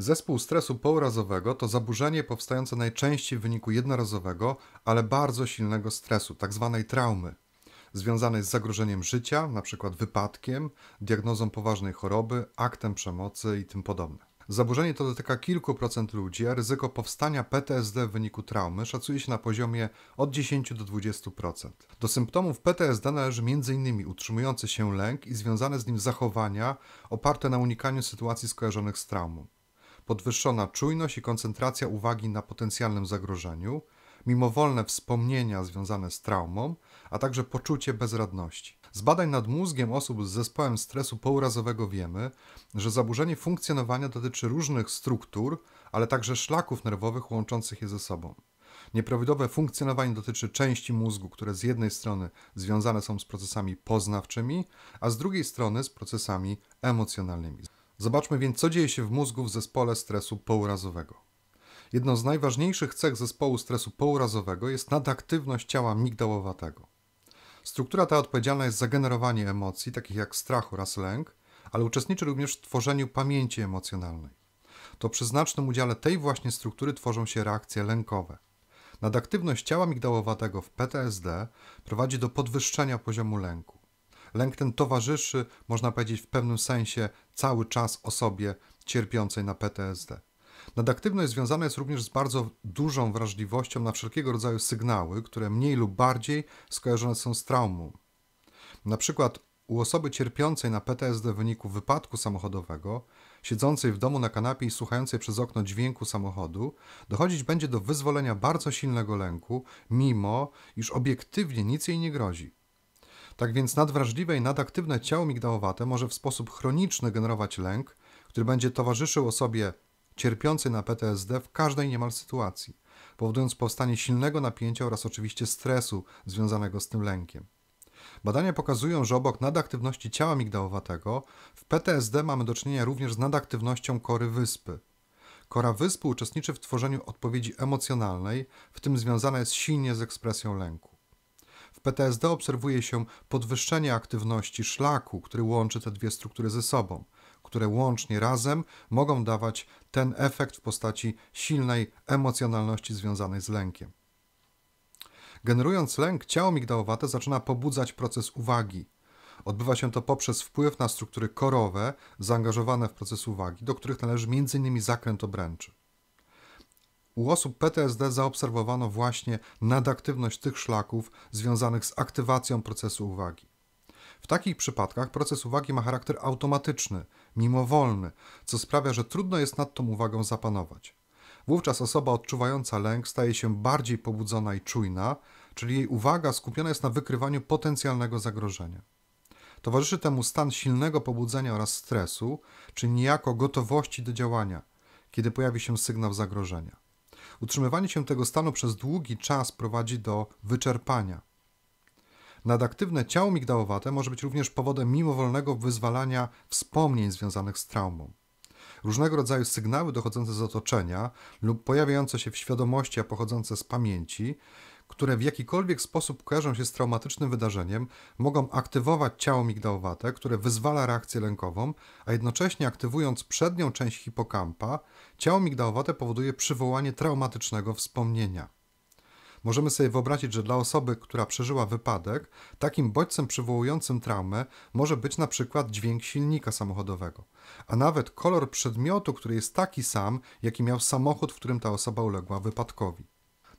Zespół stresu pourazowego to zaburzenie powstające najczęściej w wyniku jednorazowego, ale bardzo silnego stresu, tzw. Tak traumy, związanej z zagrożeniem życia, np. wypadkiem, diagnozą poważnej choroby, aktem przemocy i tym podobne. Zaburzenie to dotyka kilku procent ludzi, a ryzyko powstania PTSD w wyniku traumy szacuje się na poziomie od 10 do 20%. Do symptomów PTSD należy m.in. utrzymujący się lęk i związane z nim zachowania oparte na unikaniu sytuacji skojarzonych z traumą podwyższona czujność i koncentracja uwagi na potencjalnym zagrożeniu, mimowolne wspomnienia związane z traumą, a także poczucie bezradności. Z badań nad mózgiem osób z zespołem stresu pourazowego wiemy, że zaburzenie funkcjonowania dotyczy różnych struktur, ale także szlaków nerwowych łączących je ze sobą. Nieprawidłowe funkcjonowanie dotyczy części mózgu, które z jednej strony związane są z procesami poznawczymi, a z drugiej strony z procesami emocjonalnymi. Zobaczmy więc, co dzieje się w mózgu w zespole stresu pourazowego. Jedną z najważniejszych cech zespołu stresu pourazowego jest nadaktywność ciała migdałowatego. Struktura ta odpowiedzialna jest za generowanie emocji, takich jak strach oraz lęk, ale uczestniczy również w tworzeniu pamięci emocjonalnej. To przy znacznym udziale tej właśnie struktury tworzą się reakcje lękowe. Nadaktywność ciała migdałowatego w PTSD prowadzi do podwyższenia poziomu lęku. Lęk ten towarzyszy, można powiedzieć, w pewnym sensie cały czas osobie cierpiącej na PTSD. Nadaktywność związana jest również z bardzo dużą wrażliwością na wszelkiego rodzaju sygnały, które mniej lub bardziej skojarzone są z traumą. Na przykład u osoby cierpiącej na PTSD w wyniku wypadku samochodowego, siedzącej w domu na kanapie i słuchającej przez okno dźwięku samochodu, dochodzić będzie do wyzwolenia bardzo silnego lęku, mimo iż obiektywnie nic jej nie grozi. Tak więc nadwrażliwe i nadaktywne ciało migdałowate może w sposób chroniczny generować lęk, który będzie towarzyszył osobie cierpiącej na PTSD w każdej niemal sytuacji, powodując powstanie silnego napięcia oraz oczywiście stresu związanego z tym lękiem. Badania pokazują, że obok nadaktywności ciała migdałowatego w PTSD mamy do czynienia również z nadaktywnością kory wyspy. Kora wyspy uczestniczy w tworzeniu odpowiedzi emocjonalnej, w tym związana jest silnie z ekspresją lęku. W PTSD obserwuje się podwyższenie aktywności szlaku, który łączy te dwie struktury ze sobą, które łącznie razem mogą dawać ten efekt w postaci silnej emocjonalności związanej z lękiem. Generując lęk, ciało migdałowate zaczyna pobudzać proces uwagi. Odbywa się to poprzez wpływ na struktury korowe zaangażowane w proces uwagi, do których należy m.in. zakręt obręczy. U osób PTSD zaobserwowano właśnie nadaktywność tych szlaków związanych z aktywacją procesu uwagi. W takich przypadkach proces uwagi ma charakter automatyczny, mimowolny, co sprawia, że trudno jest nad tą uwagą zapanować. Wówczas osoba odczuwająca lęk staje się bardziej pobudzona i czujna, czyli jej uwaga skupiona jest na wykrywaniu potencjalnego zagrożenia. Towarzyszy temu stan silnego pobudzenia oraz stresu, czy niejako gotowości do działania, kiedy pojawi się sygnał zagrożenia. Utrzymywanie się tego stanu przez długi czas prowadzi do wyczerpania. Nadaktywne ciało migdałowate może być również powodem mimowolnego wyzwalania wspomnień związanych z traumą. Różnego rodzaju sygnały dochodzące z otoczenia lub pojawiające się w świadomości, a pochodzące z pamięci które w jakikolwiek sposób kojarzą się z traumatycznym wydarzeniem, mogą aktywować ciało migdałowate, które wyzwala reakcję lękową, a jednocześnie aktywując przednią część hipokampa, ciało migdałowate powoduje przywołanie traumatycznego wspomnienia. Możemy sobie wyobrazić, że dla osoby, która przeżyła wypadek, takim bodźcem przywołującym traumę może być na przykład dźwięk silnika samochodowego, a nawet kolor przedmiotu, który jest taki sam, jaki miał samochód, w którym ta osoba uległa wypadkowi.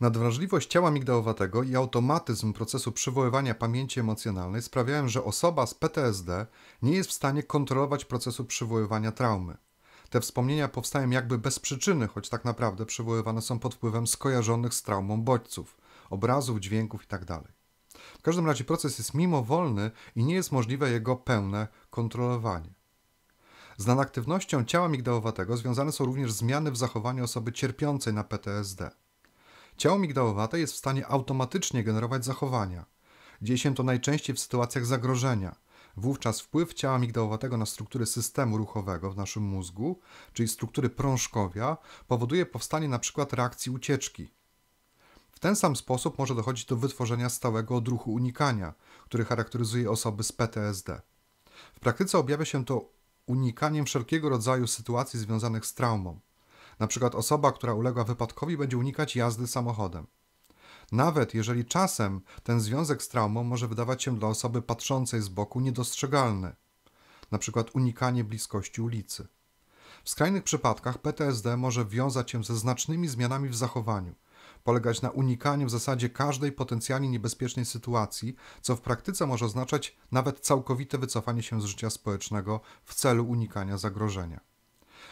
Nadwrażliwość ciała migdałowatego i automatyzm procesu przywoływania pamięci emocjonalnej sprawiają, że osoba z PTSD nie jest w stanie kontrolować procesu przywoływania traumy. Te wspomnienia powstają jakby bez przyczyny, choć tak naprawdę przywoływane są pod wpływem skojarzonych z traumą bodźców, obrazów, dźwięków itd. Tak w każdym razie proces jest mimowolny i nie jest możliwe jego pełne kontrolowanie. Z aktywnością ciała migdałowatego związane są również zmiany w zachowaniu osoby cierpiącej na PTSD – Ciało migdałowate jest w stanie automatycznie generować zachowania. Dzieje się to najczęściej w sytuacjach zagrożenia. Wówczas wpływ ciała migdałowatego na struktury systemu ruchowego w naszym mózgu, czyli struktury prążkowia, powoduje powstanie np. reakcji ucieczki. W ten sam sposób może dochodzić do wytworzenia stałego odruchu unikania, który charakteryzuje osoby z PTSD. W praktyce objawia się to unikaniem wszelkiego rodzaju sytuacji związanych z traumą. Na przykład osoba, która uległa wypadkowi, będzie unikać jazdy samochodem. Nawet jeżeli czasem ten związek z traumą może wydawać się dla osoby patrzącej z boku niedostrzegalny, na przykład unikanie bliskości ulicy. W skrajnych przypadkach PTSD może wiązać się ze znacznymi zmianami w zachowaniu, polegać na unikaniu w zasadzie każdej potencjalnie niebezpiecznej sytuacji, co w praktyce może oznaczać nawet całkowite wycofanie się z życia społecznego w celu unikania zagrożenia.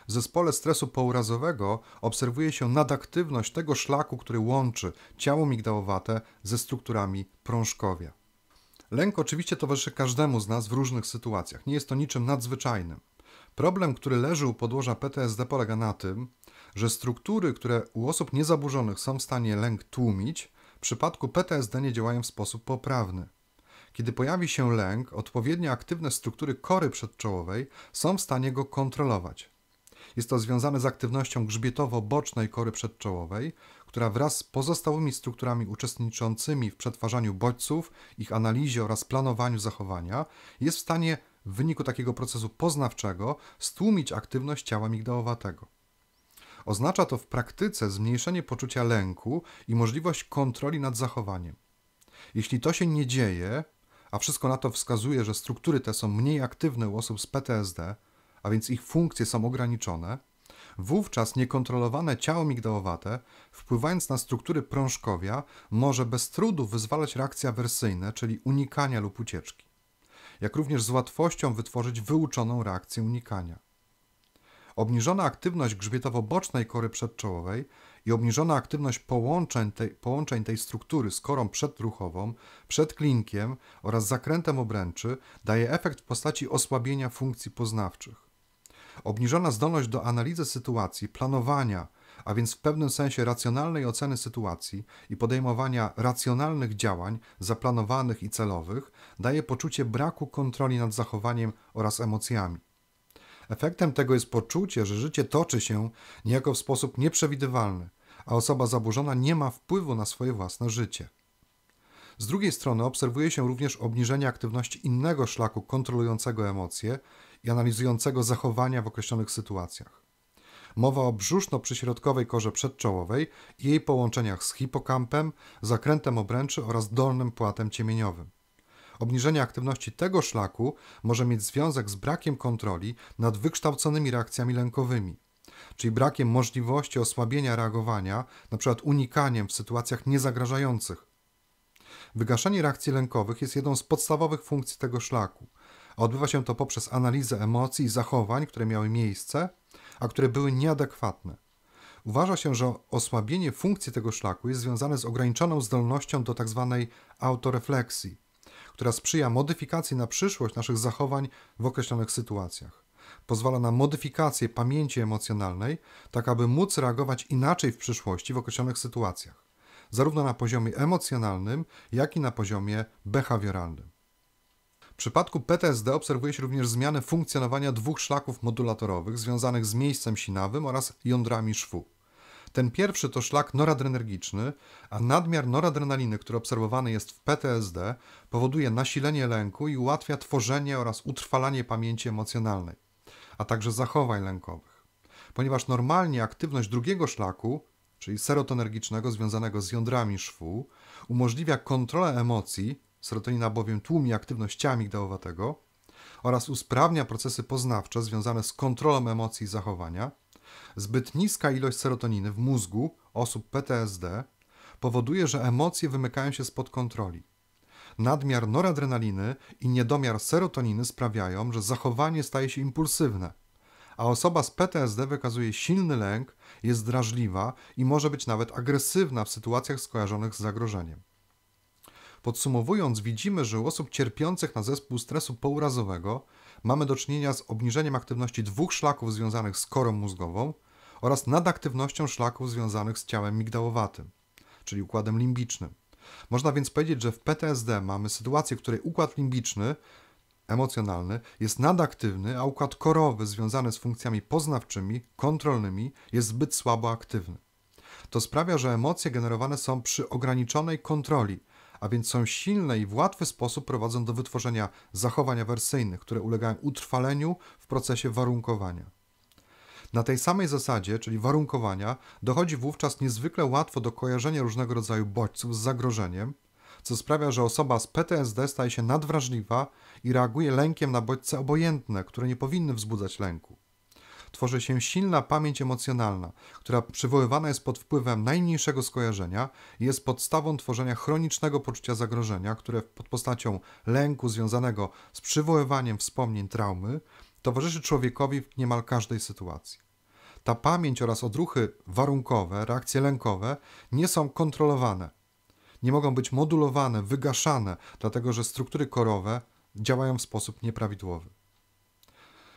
W zespole stresu pourazowego obserwuje się nadaktywność tego szlaku, który łączy ciało migdałowate ze strukturami prążkowia. Lęk oczywiście towarzyszy każdemu z nas w różnych sytuacjach. Nie jest to niczym nadzwyczajnym. Problem, który leży u podłoża PTSD polega na tym, że struktury, które u osób niezaburzonych są w stanie lęk tłumić, w przypadku PTSD nie działają w sposób poprawny. Kiedy pojawi się lęk, odpowiednio aktywne struktury kory przedczołowej są w stanie go kontrolować. Jest to związane z aktywnością grzbietowo-bocznej kory przedczołowej, która wraz z pozostałymi strukturami uczestniczącymi w przetwarzaniu bodźców, ich analizie oraz planowaniu zachowania, jest w stanie w wyniku takiego procesu poznawczego stłumić aktywność ciała migdałowatego. Oznacza to w praktyce zmniejszenie poczucia lęku i możliwość kontroli nad zachowaniem. Jeśli to się nie dzieje, a wszystko na to wskazuje, że struktury te są mniej aktywne u osób z PTSD, a więc ich funkcje są ograniczone, wówczas niekontrolowane ciało migdałowate, wpływając na struktury prążkowia, może bez trudu wyzwalać reakcje awersyjne, czyli unikania lub ucieczki, jak również z łatwością wytworzyć wyuczoną reakcję unikania. Obniżona aktywność grzbietowo-bocznej kory przedczołowej i obniżona aktywność połączeń tej, połączeń tej struktury z korą przedruchową, przedklinkiem oraz zakrętem obręczy daje efekt w postaci osłabienia funkcji poznawczych. Obniżona zdolność do analizy sytuacji, planowania, a więc w pewnym sensie racjonalnej oceny sytuacji i podejmowania racjonalnych działań, zaplanowanych i celowych, daje poczucie braku kontroli nad zachowaniem oraz emocjami. Efektem tego jest poczucie, że życie toczy się niejako w sposób nieprzewidywalny, a osoba zaburzona nie ma wpływu na swoje własne życie. Z drugiej strony obserwuje się również obniżenie aktywności innego szlaku kontrolującego emocje i analizującego zachowania w określonych sytuacjach. Mowa o brzuszno-przyśrodkowej korze przedczołowej i jej połączeniach z hipokampem, zakrętem obręczy oraz dolnym płatem ciemieniowym. Obniżenie aktywności tego szlaku może mieć związek z brakiem kontroli nad wykształconymi reakcjami lękowymi, czyli brakiem możliwości osłabienia reagowania, np. unikaniem w sytuacjach niezagrażających. Wygaszenie reakcji lękowych jest jedną z podstawowych funkcji tego szlaku – Odbywa się to poprzez analizę emocji i zachowań, które miały miejsce, a które były nieadekwatne. Uważa się, że osłabienie funkcji tego szlaku jest związane z ograniczoną zdolnością do tzw. Tak autorefleksji, która sprzyja modyfikacji na przyszłość naszych zachowań w określonych sytuacjach. Pozwala na modyfikację pamięci emocjonalnej, tak aby móc reagować inaczej w przyszłości w określonych sytuacjach, zarówno na poziomie emocjonalnym, jak i na poziomie behawioralnym. W przypadku PTSD obserwuje się również zmianę funkcjonowania dwóch szlaków modulatorowych związanych z miejscem sinawym oraz jądrami szwu. Ten pierwszy to szlak noradrenergiczny, a nadmiar noradrenaliny, który obserwowany jest w PTSD, powoduje nasilenie lęku i ułatwia tworzenie oraz utrwalanie pamięci emocjonalnej, a także zachowań lękowych. Ponieważ normalnie aktywność drugiego szlaku, czyli serotonergicznego związanego z jądrami szwu, umożliwia kontrolę emocji Serotonina bowiem tłumi aktywność ciała migdałowatego oraz usprawnia procesy poznawcze związane z kontrolą emocji i zachowania. Zbyt niska ilość serotoniny w mózgu osób PTSD powoduje, że emocje wymykają się spod kontroli. Nadmiar noradrenaliny i niedomiar serotoniny sprawiają, że zachowanie staje się impulsywne, a osoba z PTSD wykazuje silny lęk, jest drażliwa i może być nawet agresywna w sytuacjach skojarzonych z zagrożeniem. Podsumowując, widzimy, że u osób cierpiących na zespół stresu pourazowego mamy do czynienia z obniżeniem aktywności dwóch szlaków związanych z korą mózgową oraz nadaktywnością szlaków związanych z ciałem migdałowatym, czyli układem limbicznym. Można więc powiedzieć, że w PTSD mamy sytuację, w której układ limbiczny, emocjonalny, jest nadaktywny, a układ korowy związany z funkcjami poznawczymi, kontrolnymi jest zbyt słabo aktywny. To sprawia, że emocje generowane są przy ograniczonej kontroli, a więc są silne i w łatwy sposób prowadzą do wytworzenia zachowań awersyjnych, które ulegają utrwaleniu w procesie warunkowania. Na tej samej zasadzie, czyli warunkowania, dochodzi wówczas niezwykle łatwo do kojarzenia różnego rodzaju bodźców z zagrożeniem, co sprawia, że osoba z PTSD staje się nadwrażliwa i reaguje lękiem na bodźce obojętne, które nie powinny wzbudzać lęku tworzy się silna pamięć emocjonalna, która przywoływana jest pod wpływem najmniejszego skojarzenia i jest podstawą tworzenia chronicznego poczucia zagrożenia, które pod postacią lęku związanego z przywoływaniem wspomnień traumy towarzyszy człowiekowi w niemal każdej sytuacji. Ta pamięć oraz odruchy warunkowe, reakcje lękowe nie są kontrolowane. Nie mogą być modulowane, wygaszane, dlatego że struktury korowe działają w sposób nieprawidłowy.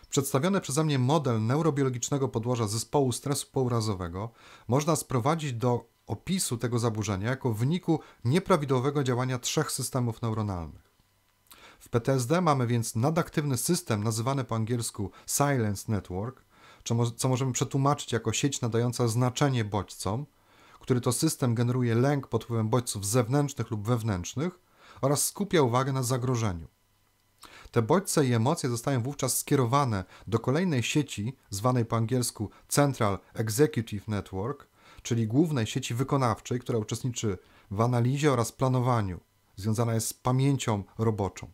Przedstawiony przeze mnie model neurobiologicznego podłoża zespołu stresu pourazowego można sprowadzić do opisu tego zaburzenia jako wyniku nieprawidłowego działania trzech systemów neuronalnych. W PTSD mamy więc nadaktywny system nazywany po angielsku Silence Network, co możemy przetłumaczyć jako sieć nadająca znaczenie bodźcom, który to system generuje lęk pod wpływem bodźców zewnętrznych lub wewnętrznych oraz skupia uwagę na zagrożeniu. Te bodźce i emocje zostają wówczas skierowane do kolejnej sieci, zwanej po angielsku Central Executive Network, czyli głównej sieci wykonawczej, która uczestniczy w analizie oraz planowaniu, związana jest z pamięcią roboczą.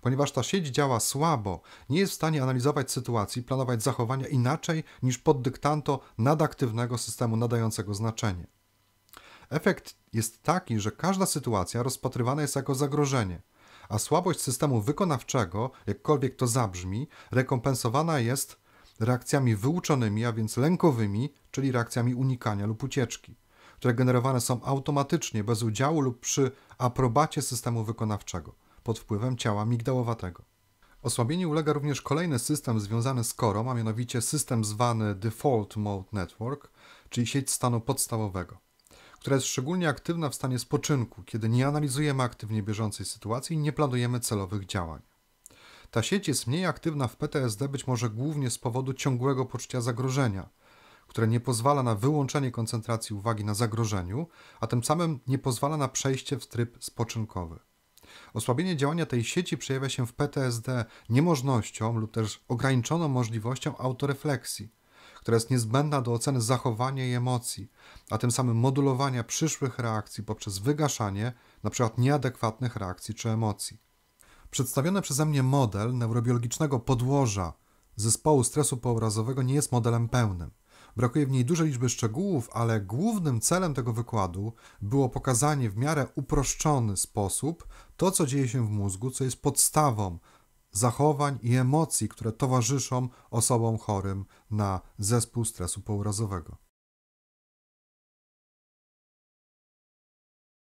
Ponieważ ta sieć działa słabo, nie jest w stanie analizować sytuacji, planować zachowania inaczej niż pod dyktanto nadaktywnego systemu nadającego znaczenie. Efekt jest taki, że każda sytuacja rozpatrywana jest jako zagrożenie – a słabość systemu wykonawczego, jakkolwiek to zabrzmi, rekompensowana jest reakcjami wyuczonymi, a więc lękowymi, czyli reakcjami unikania lub ucieczki, które generowane są automatycznie, bez udziału lub przy aprobacie systemu wykonawczego, pod wpływem ciała migdałowatego. Osłabieniu ulega również kolejny system związany z korą, a mianowicie system zwany Default Mode Network, czyli sieć stanu podstawowego która jest szczególnie aktywna w stanie spoczynku, kiedy nie analizujemy aktywnie bieżącej sytuacji i nie planujemy celowych działań. Ta sieć jest mniej aktywna w PTSD być może głównie z powodu ciągłego poczucia zagrożenia, które nie pozwala na wyłączenie koncentracji uwagi na zagrożeniu, a tym samym nie pozwala na przejście w tryb spoczynkowy. Osłabienie działania tej sieci przejawia się w PTSD niemożnością lub też ograniczoną możliwością autorefleksji która jest niezbędna do oceny zachowania i emocji, a tym samym modulowania przyszłych reakcji poprzez wygaszanie np. nieadekwatnych reakcji czy emocji. Przedstawiony przeze mnie model neurobiologicznego podłoża zespołu stresu pourazowego nie jest modelem pełnym. Brakuje w niej dużej liczby szczegółów, ale głównym celem tego wykładu było pokazanie w miarę uproszczony sposób to, co dzieje się w mózgu, co jest podstawą zachowań i emocji, które towarzyszą osobom chorym na zespół stresu pourazowego.